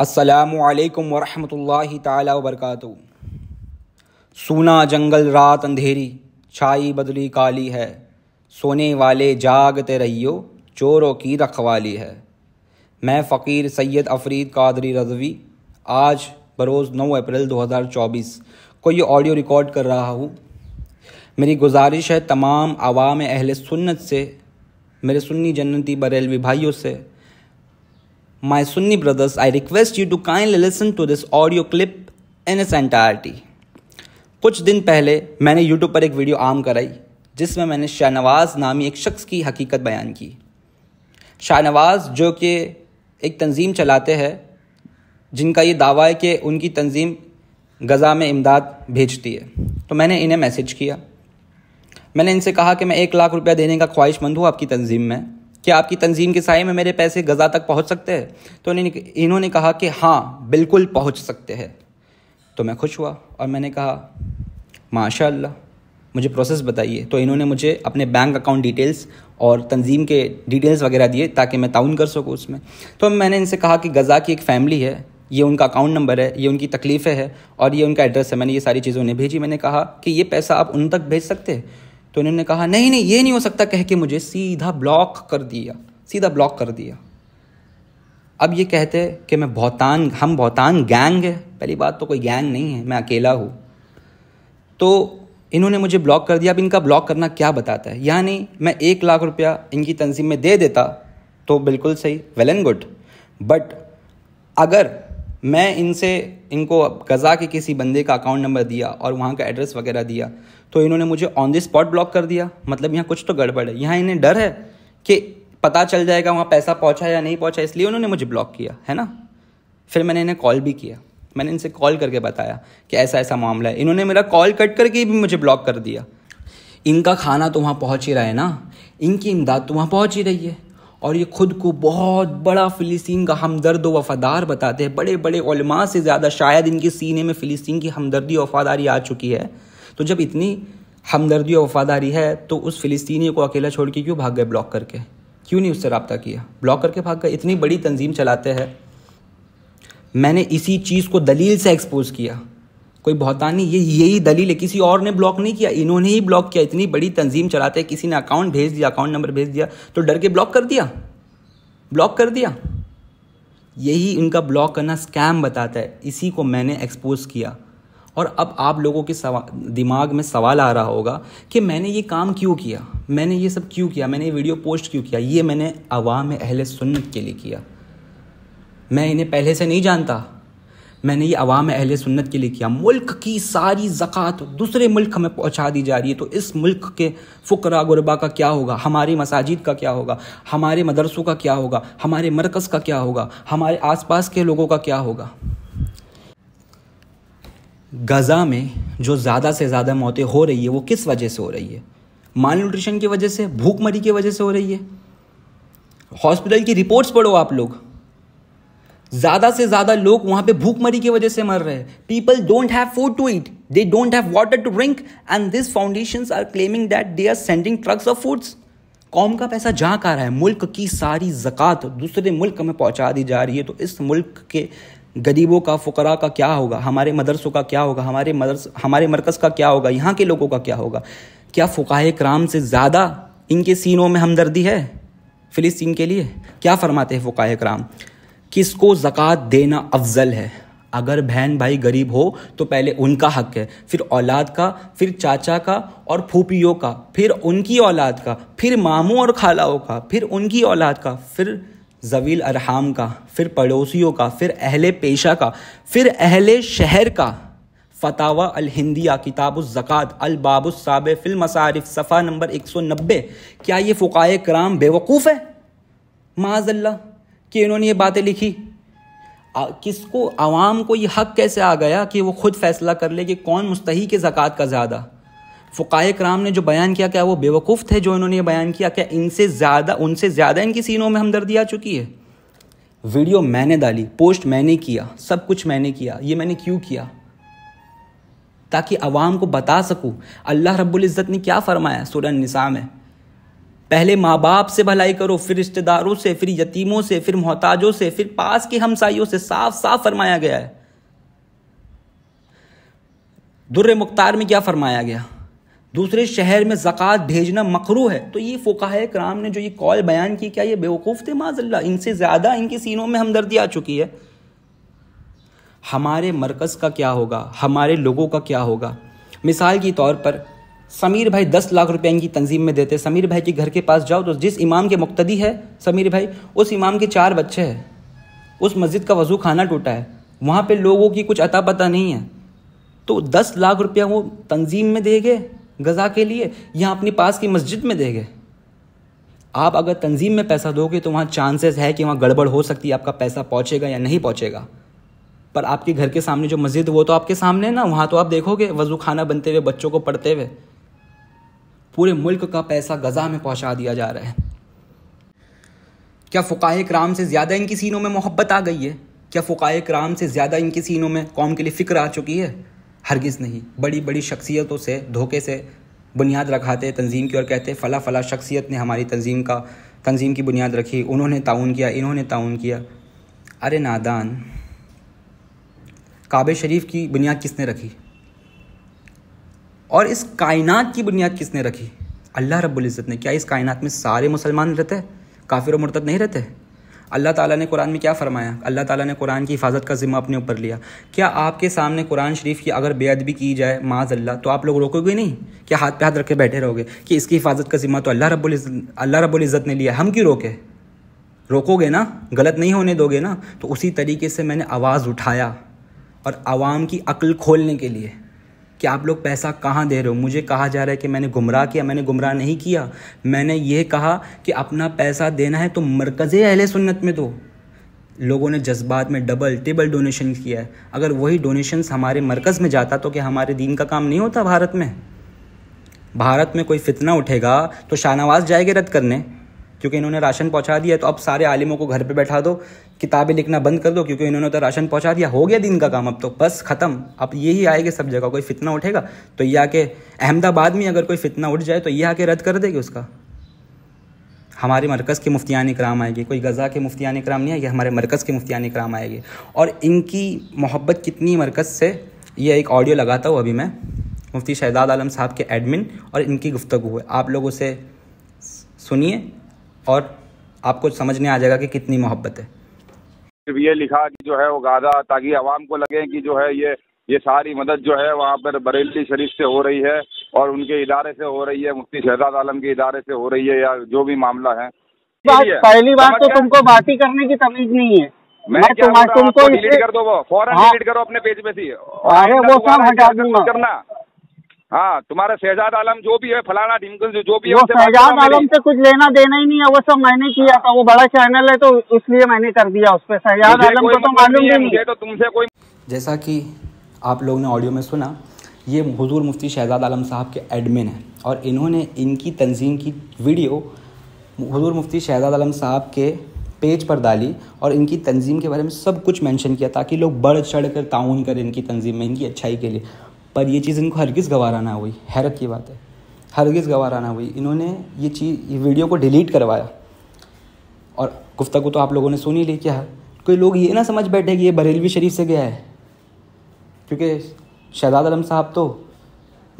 असलकम वरहमल तबरक वरक सूना जंगल रात अंधेरी छाई बदली काली है सोने वाले जागते रहियो चोरों की रखवाली है मैं फ़कीर सैयद अफरीद कादरी रजवी आज बरोज़ 9 अप्रैल 2024 को ये ऑडियो रिकॉर्ड कर रहा हूँ मेरी गुजारिश है तमाम आवाम अहल सुन्नत से मेरे सुन्नी जन्नती बरेलवी भाइयों से My Sunni brothers, I request you to kindly listen to this audio clip in its entirety. कुछ दिन पहले मैंने यूट्यूब पर एक वीडियो आम कराई जिसमें मैंने शाहनवाज नामी एक शख्स की हकीकत बयान की शाहनवाज जो कि एक तंजीम चलाते हैं जिनका ये दावा है कि उनकी तंजीम गज़ा में इमदाद भेजती है तो मैंने इन्हें मैसेज किया मैंने इनसे कहा कि मैं एक लाख रुपया देने का ख्वाहिशमंद हूँ आपकी तंजीम में क्या आपकी तंजीम के साय में मेरे पैसे गज़ा तक पहुँच सकते हैं तो इन्होंने कहा कि हाँ बिल्कुल पहुँच सकते हैं तो मैं खुश हुआ और मैंने कहा माशा मुझे प्रोसेस बताइए तो इन्होंने मुझे अपने बैंक अकाउंट डिटेल्स और तंजीम के डिटेल्स वगैरह दिए ताकि मैं ताउन कर सकूँ उसमें तो मैंने इनसे कहा कि गज़ा की एक फ़ैमिली है ये उनका अकाउंट नंबर है ये उनकी तकलीफ़ें है और ये उनका एड्रेस है मैंने ये सारी चीज़ें उन्हें भेजी मैंने कहा कि ये पैसा आप उन तक भेज सकते हैं तो इन्होंने कहा नहीं नहीं ये नहीं हो सकता कह के मुझे सीधा ब्लॉक कर दिया सीधा ब्लॉक कर दिया अब ये कहते कि मैं भौतान हम भौतान गैंग है पहली बात तो कोई गैंग नहीं है मैं अकेला हूँ तो इन्होंने मुझे ब्लॉक कर दिया अब इनका ब्लॉक करना क्या बताता है यानी मैं एक लाख रुपया इनकी तंजीम में दे देता तो बिल्कुल सही वेल एंड गुड बट अगर मैं इनसे इनको गज़ा के किसी बंदे का अकाउंट नंबर दिया और वहाँ का एड्रेस वगैरह दिया तो इन्होंने मुझे ऑन द स्पॉट ब्लॉक कर दिया मतलब यहाँ कुछ तो गड़बड़ है यहाँ इन्हें डर है कि पता चल जाएगा वहाँ पैसा पहुँचा या नहीं पहुँचा इसलिए उन्होंने मुझे ब्लॉक किया है ना फिर मैंने इन्हें कॉल भी किया मैंने इनसे कॉल करके बताया कि ऐसा ऐसा मामला है इन्होंने मेरा कॉल कट करके भी मुझे ब्लॉक कर दिया इनका खाना तो वहाँ पहुँच ही रहा है ना इनकी इमदाद तो वहाँ पहुँच ही रही है और ये खुद को बहुत बड़ा फ़िलिस्तीन का हमदर्द व वफ़ादार बताते हैं बड़े बड़े उलमा से ज़्यादा शायद इनके सीने में फ़िलिस्तीन की हमदर्दी वफ़ादारी आ चुकी है तो जब इतनी हमदर्दी और वफ़ादारी है तो उस फ़िलिस्तीनी को अकेला छोड़ के क्यों भाग गए ब्लॉक करके क्यों नहीं उससे रबता किया ब्लॉक करके भाग गए इतनी बड़ी तंजीम चलाते हैं मैंने इसी चीज़ को दलील से एक्सपोज किया कोई नहीं ये यही दलील है किसी और ने ब्लॉक नहीं किया इन्होंने ही ब्लॉक किया इतनी बड़ी तंजीम चलाते हैं किसी ने अकाउंट भेज दिया अकाउंट नंबर भेज दिया तो डर के ब्लॉक कर दिया ब्लॉक कर दिया यही इनका ब्लॉक करना स्कैम बताता है इसी को मैंने एक्सपोज किया और अब आप लोगों के दिमाग में सवाल आ रहा होगा कि मैंने ये काम क्यों किया मैंने ये सब क्यों किया मैंने ये वीडियो पोस्ट क्यों किया ये मैंने अवाम अहल सुन्नत के लिए किया मैं इन्हें पहले से नहीं जानता मैंने ये अवाम अहल सुन्नत के लिए किया मुल्क की सारी ज़क़ात दूसरे मुल्क हमें पहुँचा दी जा रही है तो इस मुल्क के फ़करा गुरबा का क्या होगा हमारी मसाजिद का क्या होगा हमारे मदरसों का क्या होगा हमारे मरकज़ का क्या होगा हमारे आसपास के लोगों का क्या होगा गज़ा में जो ज़्यादा से ज़्यादा मौतें हो रही है वो किस वजह से हो रही है माल न्यूट्रिशन की वजह से भूखमरी की वजह से हो रही है हॉस्पिटल की रिपोर्ट्स पढ़ो आप लोग ज्यादा से ज्यादा लोग वहां पे भूखमरी की वजह से मर रहे हैं people don't have food to eat they don't have water to drink and this foundation are claiming that they are sending trucks of foods कौम का पैसा जहाँ का रहा है मुल्क की सारी जक़ात दूसरे मुल्क में पहुँचा दी जा रही है तो इस मुल्क के गरीबों का फ़करा का क्या होगा हमारे मदरसों का क्या होगा हमारे मदरस हमारे मरकज़ का क्या होगा यहाँ के लोगों का क्या होगा क्या फ़ुकाह कराम से ज़्यादा इनके सीनों में हमदर्दी है फ़िलिस्तीन के लिए क्या फरमाते हैं फकाह कराम किसको ज़क़़त देना अफजल है अगर बहन भाई गरीब हो तो पहले उनका हक है फिर औलाद का फिर चाचा का और फूपियों का फिर उनकी औलाद का फिर मामू और खालाओं का फिर उनकी औलाद का फिर जवील अरहाम का फिर पड़ोसियों का फिर अहले पेशा का फिर अहले शहर का फतावा अल हिंदिया किताब ज़क़ात अल बाबुसाब फिल मसारिफ सफ़ा नंबर 190 क्या ये फ़ुकाए कराम बेवकूफ़ है माजल्ला कि इन्होंने ये बातें लिखी किसको आवाम को ये हक कैसे आ गया कि वो खुद फैसला कर ले कि कौन मुस्तही के ज़क़़त का ज़्यादा फ़ुकाए कराम ने जो बयान किया क्या वो बेवकूफ़ थे जो इन्होंने ये बयान किया क्या इनसे ज़्यादा उनसे ज़्यादा इनकी सीनों में हमदर्दी आ चुकी है वीडियो मैंने डाली पोस्ट मैंने किया सब कुछ मैंने किया ये मैंने क्यों किया ताकि आवाम को बता सकूँ अल्लाह रब्बुल इज़्ज़त ने क्या फ़रमाया सूरह निसा में पहले माँ बाप से भलाई करो फिर रिश्तेदारों से फिर यतीमों से फिर मोहताजों से फिर पास के हमसाइयों से साफ साफ फरमाया गया है दुर्र मुख्तार में क्या फरमाया गया दूसरे शहर में जक़ात भेजना मकरू है तो ये फ़ोकाह कराम ने जो ये कॉल बयान की क्या ये बेवकूफ़ थे माजल्ला इनसे ज़्यादा इनके सीनों में हमदर्दी आ चुकी है हमारे मरकज़ का क्या होगा हमारे लोगों का क्या होगा मिसाल के तौर पर समीर भाई दस लाख रुपये इनकी तंजीम में देते समीर भाई के घर के पास जाओ तो जिस इमाम के मुक्तदी है समीर भाई उस इमाम के चार बच्चे हैं उस मस्जिद का वजू खाना टूटा है वहाँ पे लोगों की कुछ अता पता नहीं है तो दस लाख रुपया वो तंजीम में देंगे गज़ा के लिए या अपने पास की मस्जिद में देंगे आप अगर तंजीम में पैसा दोगे तो वहाँ चांसेस है कि वहाँ गड़बड़ हो सकती है आपका पैसा पहुँचेगा या नहीं पहुँचेगा पर आपके घर के सामने जो मस्जिद वो तो आपके सामने ना वहाँ तो आप देखोगे वजू खाना बनते हुए बच्चों को पढ़ते हुए पूरे मुल्क का पैसा गजा में पहुंचा दिया जा रहा है क्या फ़ुकाह कराम से ज़्यादा इनकी सीनों में मोहब्बत आ गई है क्या फ़ुकाह कराम से ज़्यादा इनकी सीनों में कौम के लिए फ़िक्र आ चुकी है हरगिज़ नहीं बड़ी बड़ी शख्सियतों से धोखे से बुनियाद रखाते तंजीम की और कहते फ़ला फ़ला शख्सियत ने हमारी तंजीम का तंजीम की बुनियाद रखी उन्होंने ताउन किया इन्होंने ताउन किया अरे नादान काबे शरीफ की बुनियाद किसने रखी और इस कायनात की बुनियाद किसने रखी अल्लाह रब्ज़त ने क्या इस कायनात में सारे मुसलमान रहते हैं काफिर मुर्तद नहीं रहते अल्लाह ताला ने कुरान में क्या फ़रमाया अल्लाह ताला ने कुरान की हिफाजत का ज़िम्मा अपने ऊपर लिया क्या आपके सामने कुरान शरीफ की अगर बेअदबी की जाए माज अल्लाह तो आप लोग रोकोगे नहीं क्या हाथ पे हाथ रख के बैठे रहोगे कि इसकी हिफाजत का ज़िम्मा तो अल्लाह रब्बुल अल्लाह रब्बुल इज़्ज़त ने लिया हम क्यों रोके रोकोगे ना गलत नहीं होने दोगे ना तो उसी तरीके से मैंने आवाज़ उठाया और आवाम की अक्ल खोलने के लिए कि आप लोग पैसा कहाँ दे रहे हो मुझे कहा जा रहा है कि मैंने गुमराह किया मैंने गुमराह नहीं किया मैंने ये कहा कि अपना पैसा देना है तो मरकज़ अहल सुन्नत में दो लोगों ने जज्बात में डबल ट्रिपल डोनेशन किया है अगर वही डोनेशंस हमारे मरकज़ में जाता तो क्या हमारे दीन का काम नहीं होता भारत में भारत में कोई फितना उठेगा तो शाहनवाज जाएंगे रद्द करने क्योंकि इन्होंने राशन पहुंचा दिया तो अब सारे आलिमों को घर पे बैठा दो किताबें लिखना बंद कर दो क्योंकि इन्होंने तो राशन पहुंचा दिया हो गया दिन का काम अब तो बस ख़त्म अब यही आएगा सब जगह कोई फितना उठेगा तो ये आके अहमदाबाद में अगर कोई फितना उठ जाए तो ये आके रद्द कर देगी उसका हमारे मरकज़ के मुफ्तियान कराम आएगी कोई गज़ा के मुफ्तियान कराम नहीं आएगी हमारे मरकज़ के मुफ्तियान कराम आएगी और इनकी मोहब्बत कितनी मरकज़ से ये एक ऑडियो लगाता हूँ अभी मैं मुफ्ती शहजाद आलम साहब के एडमिन और इनकी गुफ्तु है आप लोग उसे सुनिए और आपको समझने आ जाएगा कि कितनी मोहब्बत है सिर्फ ये लिखा कि जो है वो गादा ताकि आवाम को लगे कि जो है ये ये सारी मदद जो है वहाँ पर बरेली शरीफ से हो रही है और उनके इदारे से हो रही है मुफ्ती शहजाद आलम के इदारे से हो रही है या जो भी मामला है बात पहली बात तो तुमको बात ही करने की तमीज नहीं है मैं तुमको डिलीट कर दो वो फौरन डिलीट हाँ। करो अपने पेज पे थी अरे वो सब हटा दूंगा करना हाँ तुम्हारा शहजाद आलम जो भी है फलाना ढिमकल जो भी है शहजाद आलम से कुछ लेना देना ही नहीं है वो सब मैंने किया था वो बड़ा चैनल है तो इसलिए मैंने कर दिया उस पर शहजाद आलम को तो मतलब मालूम नहीं है तो तुमसे कोई जैसा कि आप लोग ने ऑडियो में सुना ये हजूर मुफ्ती शहजाद आलम साहब के एडमिन हैं और इन्होंने इनकी तंजीम की वीडियो हजूर मुफ्ती शहजाद आलम साहब के पेज पर डाली और इनकी तंजीम के बारे में सब कुछ मेंशन किया ताकि लोग बढ़ चढ़ कर ताउन करें इनकी तंजीम में इनकी अच्छाई के लिए पर ये चीज़ इनको हरगिज़ गवारा ना हुई हैरत की बात है हरगिज़ गवारा ना हुई इन्होंने ये चीज़ ये वीडियो को डिलीट करवाया और गुफ्तु तो आप लोगों ने सुनी ली क्या कोई लोग ये ना समझ बैठे कि ये बरेलवी शरीफ से गया है क्योंकि शहजाद आलम साहब तो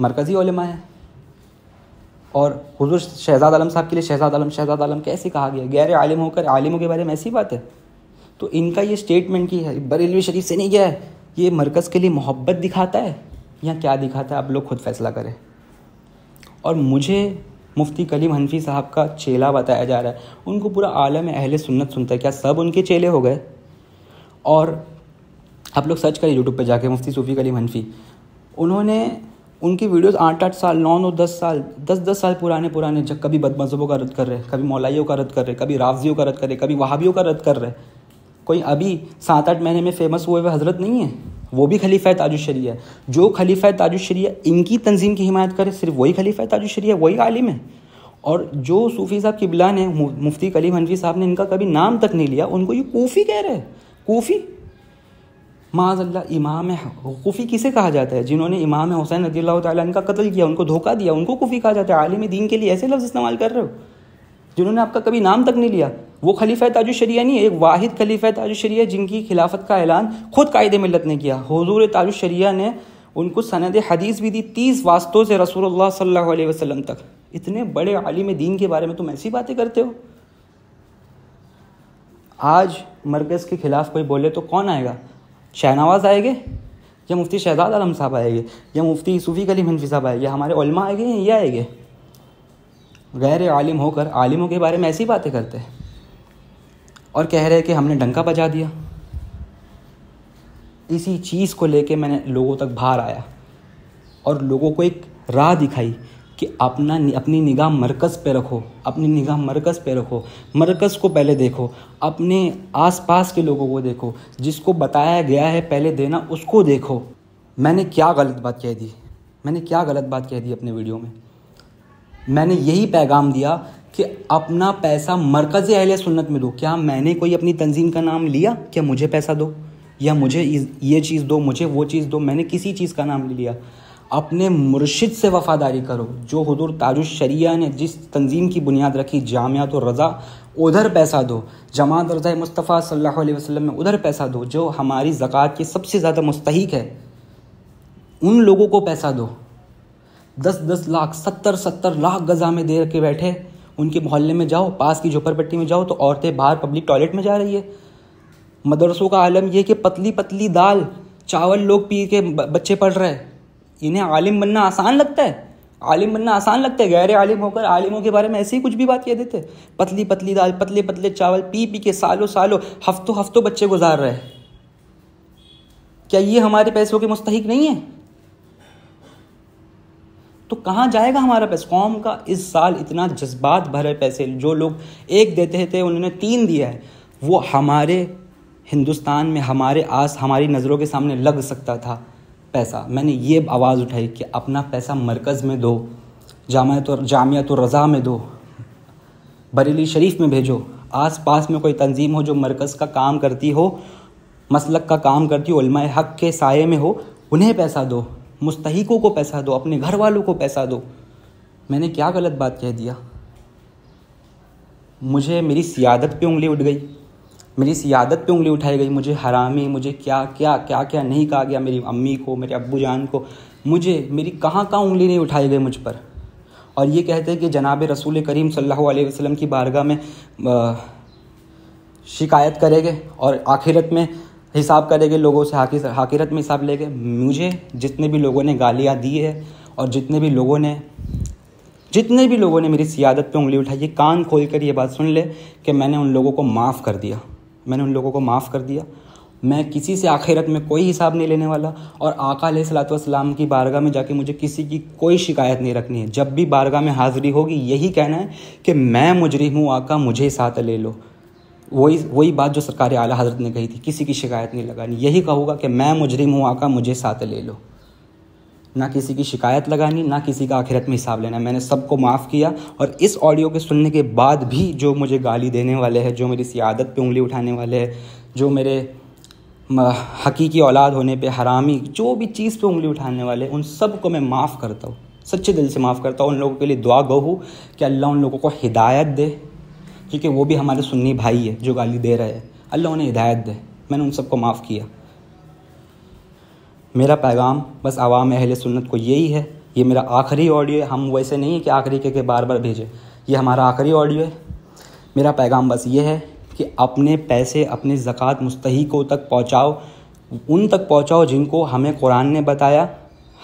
मरकज़ी ओलमा है और हजूर शहजाद आलम साहब के लिए शहजाद आलम शहजाद आलम कैसे कहा गया गैर आलिम होकर आलिमों के बारे में ऐसी बात है तो इनका ये स्टेटमेंट की है बरेलवी शरीफ से नहीं गया है ये मरकज़ के लिए मोहब्बत दिखाता है यहाँ क्या दिखा था आप लोग खुद फैसला करें और मुझे मुफ्ती कलीम हनफी साहब का चेला बताया जा रहा है उनको पूरा आलम अहले सुन्नत सुनता है क्या सब उनके चेले हो गए और आप लोग सर्च करें यूट्यूब पर जाके मुफ्ती सूफ़ी कलीम हनफी उन्होंने उनकी वीडियोस आठ आठ साल नौ नौ दस साल दस दस साल पुराने पुराने जब कभी बदमजहबों का रद्द कर रहे कभी मौलाइयों का रद्द कर रहे कभी रावजियों का रद्द कर रहे कभी वहाबियों का रद्द कर रहे कोई अभी सात आठ महीने में फ़ेमस हुए हुए हजरत नहीं है वो भी खलीफा है जो खलीफा है इनकी तंजीम की हिमायत करे सिर्फ वही खलीफा है वही आलिम है और जो सूफ़ी साहब किबला ने मुफ्ती कलीम हनफी साहब ने इनका कभी नाम तक नहीं लिया उनको ये कोफ़ी कह रहे हैं कोफ़ी माजल्ला इमाम कोफ़ी किसे कहा जाता है जिन्होंने इमाम हुसैन रजील अल्लाह का कत्ल किया उनको धोखा दिया उनको कोफ़ी कहा जाता है आलिम दीन के लिए ऐसे लफ्ज़ इस्तेमाल कर रहे हो जिन्होंने आपका कभी नाम तक नहीं लिया वो खलीफा ताज शरिया नहीं एक वाहिद खलीफा ताज शरिया जिनकी खिलाफत का ऐलान खुद कायद मिलत ने किया हजूर ताज शरिया ने उनको सनद हदीस भी दी तीस वास्तों से रसूल सल वसलम तक इतने बड़े आलिम दीन के बारे में तुम ऐसी बातें करते हो आज मरकज़ के ख़िलाफ़ कोई बोले तो कौन आएगा शाहनवाज आएंगे या मुफ्ती शहजाद आलम साहब आएंगे या मुफ्ती सूफ़ी कलीम हनफी साहब आएंगे हमारे आएंगे या ये आएंगे गैर आलिम होकर आलिमों के बारे में ऐसी बातें करते हैं और कह रहे हैं कि हमने डंका बजा दिया इसी चीज़ को लेके मैंने लोगों तक बाहर आया और लोगों को एक राह दिखाई कि अपना अपनी निगाह मरकज़ पे रखो अपनी निगाह मरकज़ पे रखो मरकज़ को पहले देखो अपने आसपास के लोगों को देखो जिसको बताया गया है पहले देना उसको देखो मैंने क्या गलत बात कह दी मैंने क्या गलत बात कह दी अपने वीडियो में मैंने यही पैगाम दिया कि अपना पैसा मरकज़ अहल सुन्नत में दो क्या मैंने कोई अपनी तंजीम का नाम लिया क्या मुझे पैसा दो या मुझे ये चीज़ दो मुझे वो चीज़ दो मैंने किसी चीज़ का नाम लिया अपने मुर्शिद से वफ़ादारी करो जो हजूर ताजुशरिया ने जिस तंजीम की बुनियाद रखी जामिया तो रज़ा उधर पैसा दो जमात रज़ा मुस्तफ़ा सल्लल्लाहु अलैहि वसल्लम में उधर पैसा दो जो हमारी ज़क़़त की सबसे ज़्यादा मुस्तक है उन लोगों को पैसा दो दस दस लाख सत्तर सत्तर लाख गजा में दे के बैठे उनके मोहल्ले में जाओ पास की झोपड़पट्टी में जाओ तो औरतें बाहर पब्लिक टॉयलेट में जा रही है मदरसों का आलम यह कि पतली पतली दाल चावल लोग पी के बच्चे पढ़ रहे हैं इन्हें आलिम बनना आसान लगता है आलिम बनना आसान लगता है गैर आलिम होकर आलिमों के बारे में ऐसे ही कुछ भी बात कह देते पतली पतली दाल पतले पतले चावल पी पी के सालों सालों हफ्तों हफ्तों बच्चे गुजार रहे हैं क्या ये हमारे पैसों के मुस्तक नहीं है तो कहाँ जाएगा हमारा पैसा कौम का इस साल इतना जज्बात भरे पैसे जो लोग एक देते थे उन्होंने तीन दिया है वो हमारे हिंदुस्तान में हमारे आस हमारी नज़रों के सामने लग सकता था पैसा मैंने ये आवाज़ उठाई कि अपना पैसा मरकज़ में दो जामत तो जामिया तो रज़ा में दो बरेली शरीफ में भेजो आस पास में कोई तंजीम हो जो मरकज़ का काम करती हो मसलक का काम करती हो हक़ के साय में हो उन्हें पैसा दो मुस्तकों को पैसा दो अपने घर वालों को पैसा दो मैंने क्या गलत बात कह दिया मुझे मेरी सियादत पे उंगली उठ गई मेरी सियादत पे उंगली उठाई गई मुझे हरामी मुझे क्या क्या क्या क्या नहीं कहा गया मेरी अम्मी को मेरे अब्बू जान को मुझे मेरी कहाँ कहाँ उंगली नहीं उठाई गई मुझ पर और ये कहते हैं कि जनाब रसूल करीम सल्लल्लाहु अलैहि वसल्लम की बारगाह में शिकायत करेंगे और आखिरत में हिसाब करेंगे लोगों से हाकि हाकिरत में हिसाब लेंगे मुझे जितने भी लोगों ने गालियाँ दी है और जितने भी लोगों ने जितने भी लोगों ने मेरी सियादत पे उंगली उठाई है कान खोल कर ये बात सुन ले कि मैंने उन लोगों को माफ़ कर दिया मैंने उन लोगों को माफ़ कर दिया मैं किसी से आखिरत में कोई हिसाब नहीं लेने वाला और आका सलाम की बारगाह में जाके मुझे किसी की कोई शिकायत नहीं रखनी है जब भी बारगाह में हाज़िरी होगी यही कहना है कि मैं मुजरी हूँ आका मुझे साथ ले लो वही वही बात जो सरकारी आला हजरत ने कही थी किसी की शिकायत नहीं लगानी यही कहूँगा कि मैं मुजरिम हूँ आका मुझे साथ ले लो ना किसी की शिकायत लगानी ना किसी का आखिरत में हिसाब लेना मैंने सबको माफ़ किया और इस ऑडियो के सुनने के बाद भी जो मुझे गाली देने वाले हैं जो मेरी सियादत पे उंगली उठाने वाले हैं जो मेरे हकीकी औलाद होने पे हरामी जो भी चीज़ पे उंगली उठाने वाले उन सब को मैं माफ़ करता हूँ सच्चे दिल से माफ़ करता हूँ उन लोगों के लिए दुआ गो हूँ कि अल्लाह उन लोगों को हिदायत दे क्योंकि वो भी हमारे सुन्नी भाई है जो गाली दे रहे हैं अल्लाह उन्हें हिदायत दे मैंने उन सबको माफ़ किया मेरा पैगाम बस आवाम अहल सुन्नत को यही है ये मेरा आखिरी ऑडियो है हम वैसे नहीं है कि आखिरी के, के बार बार भेजें ये हमारा आखिरी ऑडियो है मेरा पैगाम बस ये है कि अपने पैसे अपने ज़क़़त मुस्तकों तक पहुँचाओ उन तक पहुँचाओ जिनको हमें कुरान ने बताया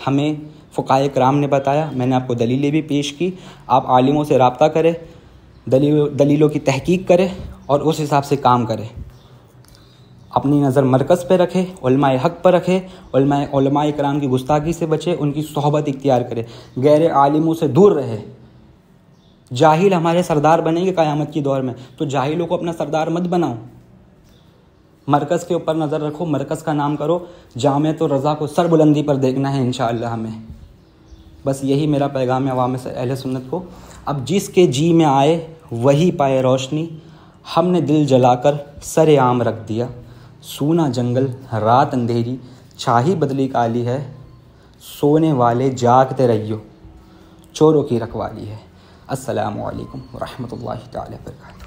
हमें फ़ुकाए कराम ने बताया मैंने आपको दलीलें भी पेश की आप आलिमों से रबता करें दलीलों दलीलों की तहकीक करे और उस हिसाब से काम करे अपनी नज़र मरकज़ पर रखे हक पर रखे कराम की गुस्ताखी से बचे उनकी सहबत इख्तियार करे गैर आलिमों से दूर रहे जाहिल हमारे सरदार बनेंगे क़यामत के दौर में तो जाहिलों को अपना सरदार मत बनाओ मरकज़ के ऊपर नज़र रखो मरकज़ का नाम करो जाम तो रज़ा को सरबुलंदी पर देखना है इन हमें बस यही मेरा पैगाम है अवाम अहल सुन्नत को अब जिसके जी में आए वही पाए रोशनी हमने दिल जलाकर सरेआम रख दिया सूना जंगल रात अंधेरी छाही बदली काली है सोने वाले जागते रहियो चोरों की रखवाली है असलकम वरहमल वर्का